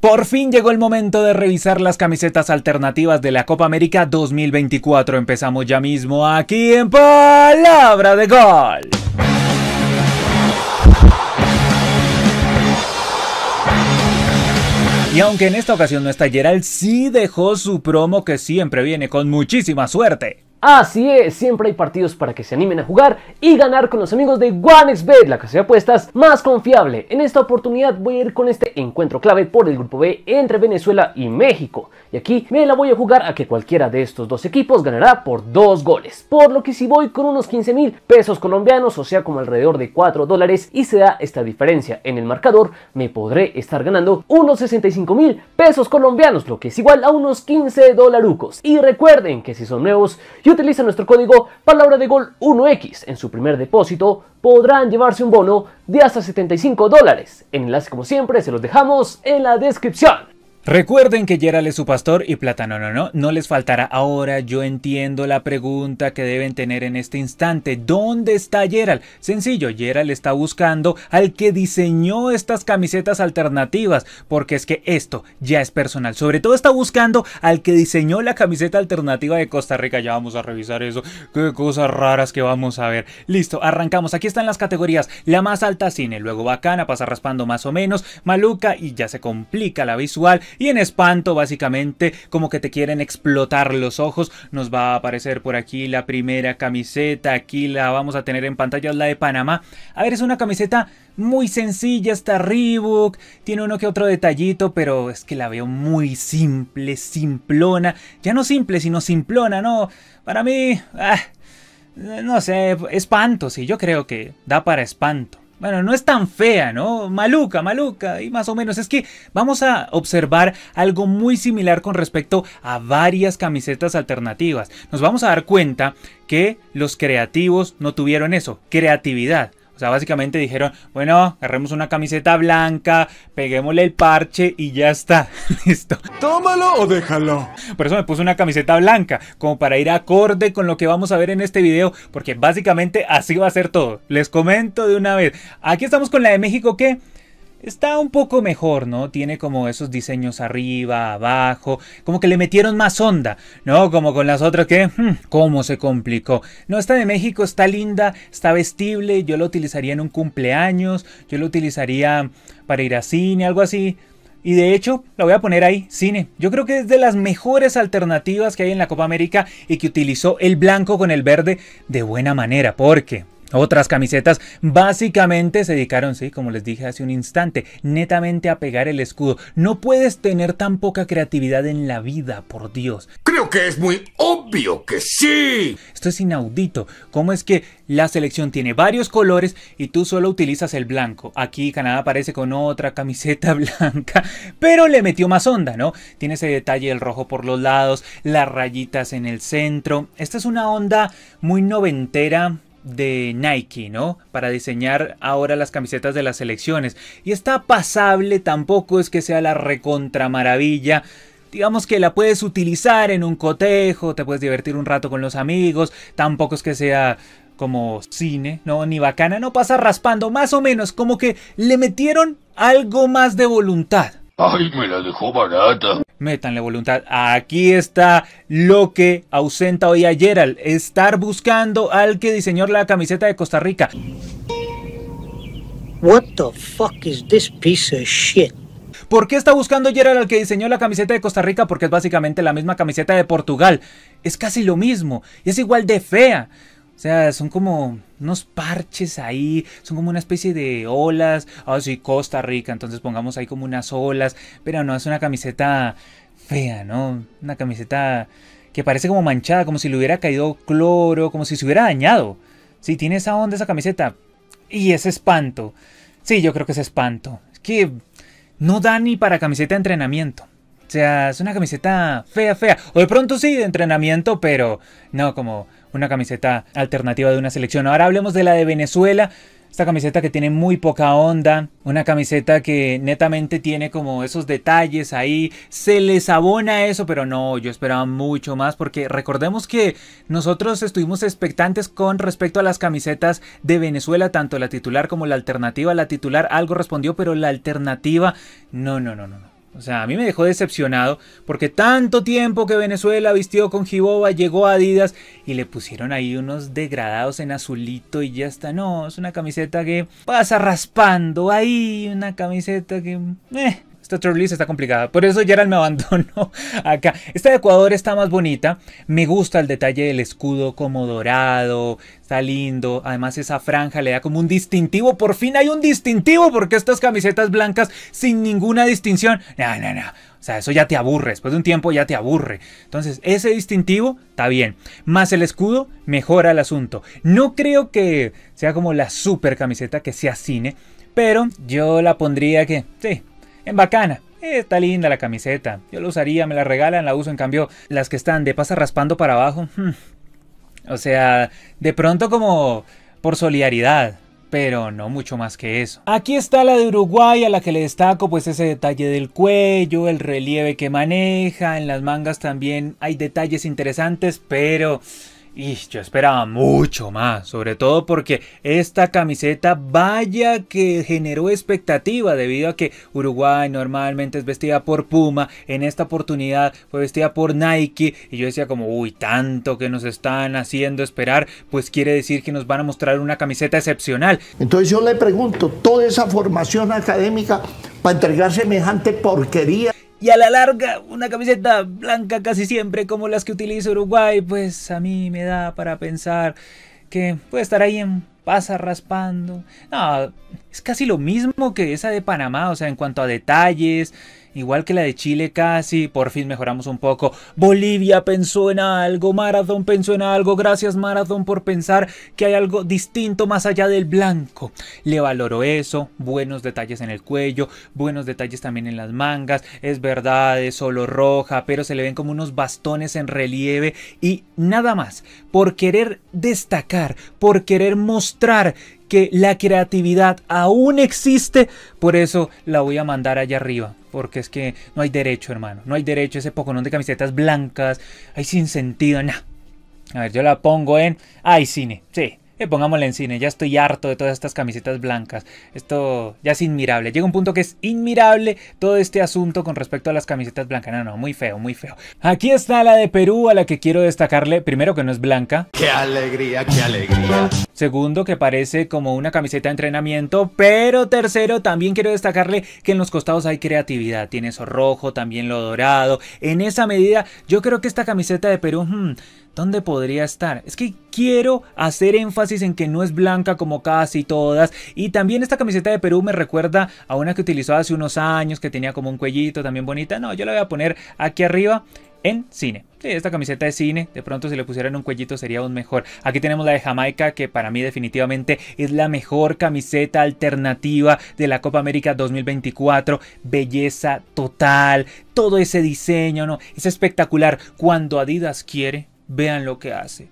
Por fin llegó el momento de revisar las camisetas alternativas de la Copa América 2024. Empezamos ya mismo aquí en Palabra de Gol. Y aunque en esta ocasión no está Gerald, sí dejó su promo que siempre viene con muchísima suerte. Así es, siempre hay partidos para que se animen a jugar y ganar con los amigos de OneXBet, la casa de apuestas más confiable. En esta oportunidad voy a ir con este encuentro clave por el grupo B entre Venezuela y México. Y aquí me la voy a jugar a que cualquiera de estos dos equipos ganará por dos goles. Por lo que si voy con unos 15 mil pesos colombianos, o sea como alrededor de 4 dólares, y se da esta diferencia en el marcador, me podré estar ganando unos 65 mil pesos colombianos, lo que es igual a unos 15 dolarucos. Y recuerden que si son nuevos, si utilizan nuestro código Palabra de Gol 1X en su primer depósito, podrán llevarse un bono de hasta 75 dólares. El enlace, como siempre, se los dejamos en la descripción. Recuerden que Gerald es su pastor y Plátano no, no, no les faltará. Ahora yo entiendo la pregunta que deben tener en este instante. ¿Dónde está Gerald? Sencillo, Gerald está buscando al que diseñó estas camisetas alternativas, porque es que esto ya es personal. Sobre todo está buscando al que diseñó la camiseta alternativa de Costa Rica. Ya vamos a revisar eso. Qué cosas raras que vamos a ver. Listo, arrancamos. Aquí están las categorías. La más alta, cine. Luego bacana, pasa raspando más o menos. Maluca y ya se complica la visual y en espanto básicamente como que te quieren explotar los ojos. Nos va a aparecer por aquí la primera camiseta, aquí la vamos a tener en pantalla, la de Panamá. A ver, es una camiseta muy sencilla, está Reebok, tiene uno que otro detallito, pero es que la veo muy simple, simplona. Ya no simple, sino simplona, ¿no? Para mí... Ah, no sé, espanto, sí, yo creo que da para espanto. Bueno, no es tan fea, ¿no? Maluca, maluca, y más o menos. Es que vamos a observar algo muy similar con respecto a varias camisetas alternativas. Nos vamos a dar cuenta que los creativos no tuvieron eso, creatividad. O sea, básicamente dijeron, bueno, agarremos una camiseta blanca, peguémosle el parche y ya está. Listo. Tómalo o déjalo. Por eso me puse una camiseta blanca, como para ir acorde con lo que vamos a ver en este video, porque básicamente así va a ser todo. Les comento de una vez. Aquí estamos con la de México que Está un poco mejor, ¿no? Tiene como esos diseños arriba, abajo, como que le metieron más onda, ¿no? Como con las otras que, hmm, ¿cómo se complicó? No, está de México está linda, está vestible, yo lo utilizaría en un cumpleaños, yo lo utilizaría para ir a cine, algo así. Y de hecho, la voy a poner ahí, cine. Yo creo que es de las mejores alternativas que hay en la Copa América y que utilizó el blanco con el verde de buena manera, porque otras camisetas básicamente se dedicaron, sí, como les dije hace un instante, netamente a pegar el escudo. No puedes tener tan poca creatividad en la vida, por Dios. Creo que es muy obvio que sí. Esto es inaudito. ¿Cómo es que la selección tiene varios colores y tú solo utilizas el blanco? Aquí Canadá aparece con otra camiseta blanca, pero le metió más onda, ¿no? Tiene ese detalle el rojo por los lados, las rayitas en el centro. Esta es una onda muy noventera de Nike, ¿no? Para diseñar ahora las camisetas de las selecciones. Y está pasable, tampoco es que sea la recontra maravilla. Digamos que la puedes utilizar en un cotejo, te puedes divertir un rato con los amigos, tampoco es que sea como cine, ¿no? Ni bacana, no pasa raspando, más o menos, como que le metieron algo más de voluntad. Ay, me la dejó barata. Métanle voluntad. Aquí está lo que ausenta hoy a Gerald. Estar buscando al que diseñó la camiseta de Costa Rica. What the fuck is this piece of shit? ¿Por qué está buscando Gerald al que diseñó la camiseta de Costa Rica? Porque es básicamente la misma camiseta de Portugal. Es casi lo mismo. Es igual de fea. O sea, son como unos parches ahí, son como una especie de olas. Ah, sí, Costa Rica, entonces pongamos ahí como unas olas. Pero no, es una camiseta fea, ¿no? Una camiseta que parece como manchada, como si le hubiera caído cloro, como si se hubiera dañado. Sí, tiene esa onda esa camiseta. Y es espanto. Sí, yo creo que es espanto. Es que no da ni para camiseta de entrenamiento. O sea, es una camiseta fea, fea. O de pronto sí, de entrenamiento, pero no, como una camiseta alternativa de una selección. Ahora hablemos de la de Venezuela. Esta camiseta que tiene muy poca onda, una camiseta que netamente tiene como esos detalles ahí, se les abona eso, pero no, yo esperaba mucho más porque recordemos que nosotros estuvimos expectantes con respecto a las camisetas de Venezuela, tanto la titular como la alternativa, la titular algo respondió, pero la alternativa, no, no, no, no, no. O sea, a mí me dejó decepcionado porque tanto tiempo que Venezuela vistió con Jiboba, llegó a Adidas y le pusieron ahí unos degradados en azulito y ya está. No, es una camiseta que pasa raspando ahí, una camiseta que... Eh, esta tier está complicada. Por eso Gerald me abandono acá. Esta de Ecuador está más bonita. Me gusta el detalle del escudo como dorado. Está lindo. Además esa franja le da como un distintivo. Por fin hay un distintivo porque estas camisetas blancas sin ninguna distinción. No, no, no. O sea, eso ya te aburre. Después de un tiempo ya te aburre. Entonces, ese distintivo está bien. Más el escudo mejora el asunto. No creo que sea como la super camiseta que sea cine. Pero yo la pondría que... Sí, en bacana. Está linda la camiseta. Yo la usaría, me la regalan, la uso. En cambio, las que están de pasa raspando para abajo. Hmm. O sea, de pronto como por solidaridad. Pero no mucho más que eso. Aquí está la de Uruguay a la que le destaco pues ese detalle del cuello, el relieve que maneja, en las mangas también hay detalles interesantes, pero y yo esperaba mucho más, sobre todo porque esta camiseta vaya que generó expectativa debido a que Uruguay normalmente es vestida por Puma, en esta oportunidad fue vestida por Nike y yo decía como, uy, tanto que nos están haciendo esperar, pues quiere decir que nos van a mostrar una camiseta excepcional. Entonces yo le pregunto, toda esa formación académica para entregar semejante porquería. Y a la larga, una camiseta blanca casi siempre como las que utiliza Uruguay, pues a mí me da para pensar que puede estar ahí en pasa raspando. No, es casi lo mismo que esa de Panamá, o sea, en cuanto a detalles, Igual que la de Chile casi, por fin mejoramos un poco. Bolivia pensó en algo, Marathon pensó en algo. Gracias Marathon por pensar que hay algo distinto más allá del blanco. Le valoro eso, buenos detalles en el cuello, buenos detalles también en las mangas. Es verdad, es solo roja, pero se le ven como unos bastones en relieve y nada más. Por querer destacar, por querer mostrar que la creatividad aún existe, por eso la voy a mandar allá arriba. Porque es que no hay derecho, hermano. No hay derecho a ese poconón de camisetas blancas. Hay sin sentido, nada. A ver, yo la pongo en. Ay, cine. Sí eh, pongámosle en cine, ya estoy harto de todas estas camisetas blancas, esto ya es inmirable, llega un punto que es inmirable todo este asunto con respecto a las camisetas blancas, no, no, muy feo, muy feo. Aquí está la de Perú a la que quiero destacarle, primero que no es blanca. ¡Qué alegría, qué alegría! Segundo que parece como una camiseta de entrenamiento, pero tercero también quiero destacarle que en los costados hay creatividad, tiene eso rojo, también lo dorado, en esa medida yo creo que esta camiseta de Perú... Hmm, ¿Dónde podría estar? Es que quiero hacer énfasis en que no es blanca como casi todas. Y también esta camiseta de Perú me recuerda a una que utilizó hace unos años, que tenía como un cuellito también bonita. No, yo la voy a poner aquí arriba en cine. Sí, esta camiseta de cine, de pronto si le pusieran un cuellito sería aún mejor. Aquí tenemos la de Jamaica, que para mí definitivamente es la mejor camiseta alternativa de la Copa América 2024. Belleza total, todo ese diseño, ¿no? Es espectacular. Cuando Adidas quiere, Vean lo que hace.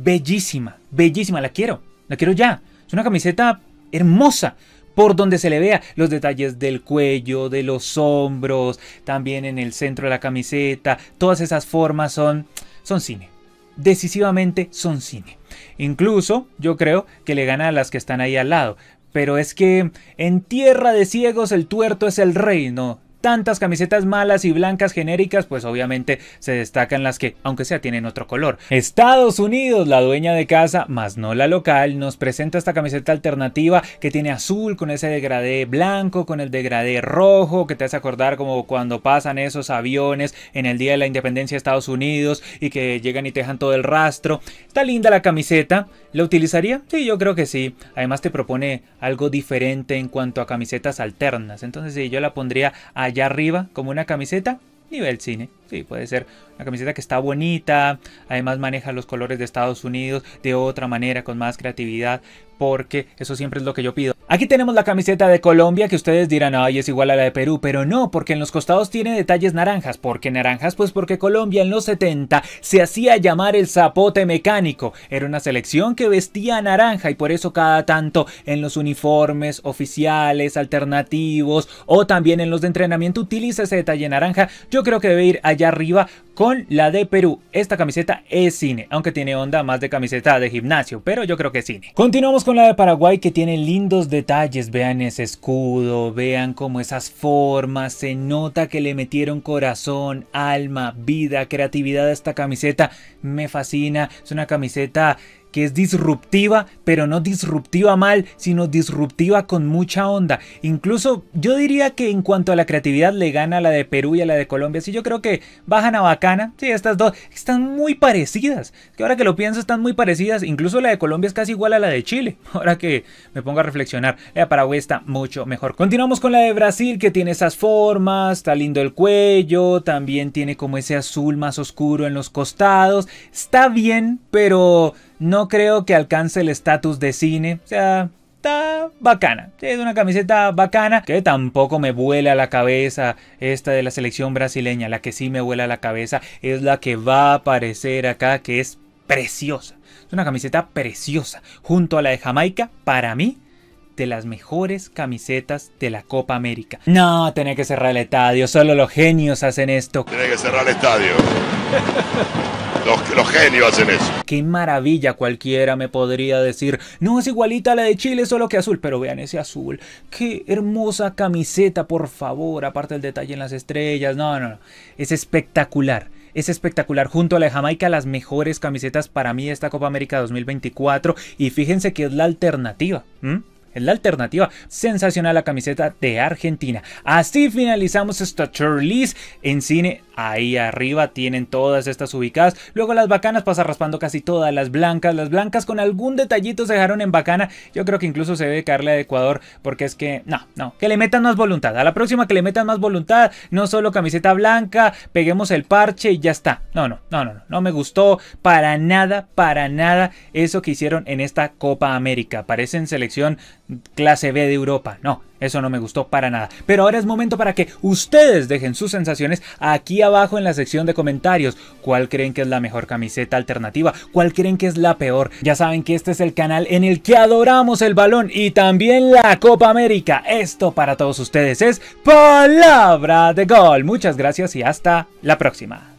Bellísima, bellísima, la quiero. La quiero ya. Es una camiseta hermosa por donde se le vea los detalles del cuello, de los hombros, también en el centro de la camiseta, todas esas formas son, son cine. Decisivamente son cine. Incluso yo creo que le gana a las que están ahí al lado. Pero es que en tierra de ciegos el tuerto es el rey, no, tantas camisetas malas y blancas genéricas, pues obviamente se destacan las que, aunque sea, tienen otro color. Estados Unidos, la dueña de casa, más no la local, nos presenta esta camiseta alternativa que tiene azul con ese degradé blanco, con el degradé rojo, que te hace acordar como cuando pasan esos aviones en el día de la independencia de Estados Unidos y que llegan y te dejan todo el rastro. Está linda la camiseta, ¿la utilizaría? Sí, yo creo que sí. Además te propone algo diferente en cuanto a camisetas alternas, entonces sí, yo la pondría a allá arriba, como una camiseta, nivel cine. Sí, puede ser una camiseta que está bonita, además maneja los colores de Estados Unidos de otra manera, con más creatividad, porque eso siempre es lo que yo pido Aquí tenemos la camiseta de Colombia que ustedes dirán, ay, es igual a la de Perú, pero no, porque en los costados tiene detalles naranjas. ¿Por qué naranjas? Pues porque Colombia en los 70 se hacía llamar el zapote mecánico. Era una selección que vestía naranja y por eso cada tanto en los uniformes oficiales, alternativos o también en los de entrenamiento utiliza ese detalle naranja. Yo creo que debe ir allá arriba con la de Perú. Esta camiseta es cine, aunque tiene onda más de camiseta de gimnasio, pero yo creo que es cine. Continuamos con la de Paraguay que tiene lindos detalles detalles, vean ese escudo, vean como esas formas, se nota que le metieron corazón, alma, vida, creatividad a esta camiseta, me fascina, es una camiseta que es disruptiva, pero no disruptiva mal, sino disruptiva con mucha onda. Incluso yo diría que en cuanto a la creatividad le gana a la de Perú y a la de Colombia. Sí, yo creo que Bajan a Bacana, sí, estas dos están muy parecidas. Que ahora que lo pienso están muy parecidas. Incluso la de Colombia es casi igual a la de Chile. Ahora que me pongo a reflexionar, la de Paraguay está mucho mejor. Continuamos con la de Brasil que tiene esas formas, está lindo el cuello, también tiene como ese azul más oscuro en los costados. Está bien, pero no creo que alcance el estatus de cine. O sea, está bacana. Es una camiseta bacana que tampoco me vuela la cabeza. Esta de la selección brasileña, la que sí me vuela la cabeza, es la que va a aparecer acá, que es preciosa. Es una camiseta preciosa. Junto a la de Jamaica, para mí, de las mejores camisetas de la Copa América. No, tiene que cerrar el estadio. Solo los genios hacen esto. Tiene que cerrar el estadio. Los, genios hacen eso. Qué maravilla cualquiera me podría decir. No es igualita a la de Chile, solo que azul. Pero vean ese azul. Qué hermosa camiseta, por favor. Aparte el detalle en las estrellas. No, no, no. Es espectacular es espectacular. Junto a la de Jamaica, las mejores camisetas para mí de esta Copa América 2024. Y fíjense que es la alternativa. Es la alternativa. Sensacional la camiseta de Argentina. Así finalizamos esta list en cine. Ahí arriba tienen todas estas ubicadas. Luego las bacanas pasa raspando casi todas las blancas. Las blancas con algún detallito se dejaron en bacana. Yo creo que incluso se debe caerle a Ecuador porque es que no, no. Que le metan más voluntad. A la próxima que le metan más voluntad. No solo camiseta blanca. Peguemos el parche y ya está. No, no, no, no. No, no me gustó para nada, para nada eso que hicieron en esta Copa América. Parecen selección clase B de Europa. No, eso no me gustó para nada. Pero ahora es momento para que ustedes dejen sus sensaciones aquí abajo en la sección de comentarios. ¿Cuál creen que es la mejor camiseta alternativa? ¿Cuál creen que es la peor? Ya saben que este es el canal en el que adoramos el balón y también la Copa América. Esto para todos ustedes es Palabra de Gol. Muchas gracias y hasta la próxima.